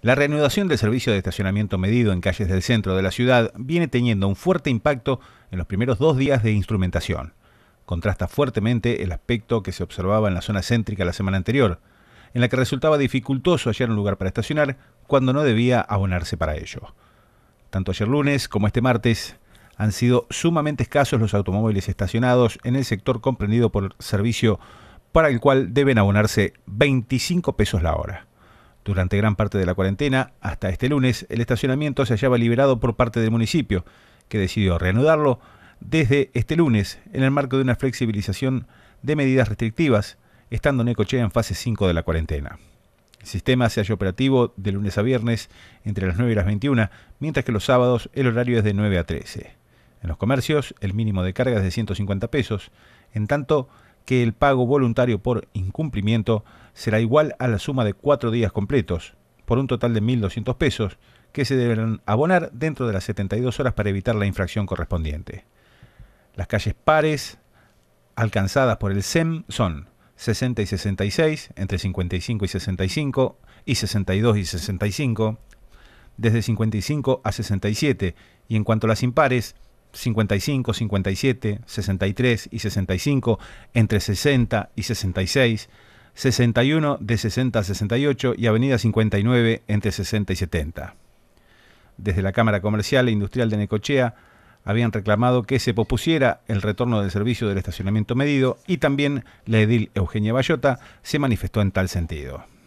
La reanudación del servicio de estacionamiento medido en calles del centro de la ciudad viene teniendo un fuerte impacto en los primeros dos días de instrumentación. Contrasta fuertemente el aspecto que se observaba en la zona céntrica la semana anterior, en la que resultaba dificultoso hallar un lugar para estacionar cuando no debía abonarse para ello. Tanto ayer lunes como este martes han sido sumamente escasos los automóviles estacionados en el sector comprendido por servicio para el cual deben abonarse 25 pesos la hora. Durante gran parte de la cuarentena, hasta este lunes, el estacionamiento se hallaba liberado por parte del municipio, que decidió reanudarlo desde este lunes en el marco de una flexibilización de medidas restrictivas, estando ecochea en fase 5 de la cuarentena. El sistema se halla operativo de lunes a viernes entre las 9 y las 21, mientras que los sábados el horario es de 9 a 13. En los comercios, el mínimo de carga es de 150 pesos, en tanto que el pago voluntario por incumplimiento será igual a la suma de cuatro días completos, por un total de 1.200 pesos, que se deberán abonar dentro de las 72 horas para evitar la infracción correspondiente. Las calles pares alcanzadas por el SEM son 60 y 66, entre 55 y 65, y 62 y 65, desde 55 a 67, y en cuanto a las impares, 55, 57, 63 y 65, entre 60 y 66, 61 de 60 a 68 y Avenida 59 entre 60 y 70. Desde la Cámara Comercial e Industrial de Necochea habían reclamado que se propusiera el retorno del servicio del estacionamiento medido y también la edil Eugenia Bayota se manifestó en tal sentido.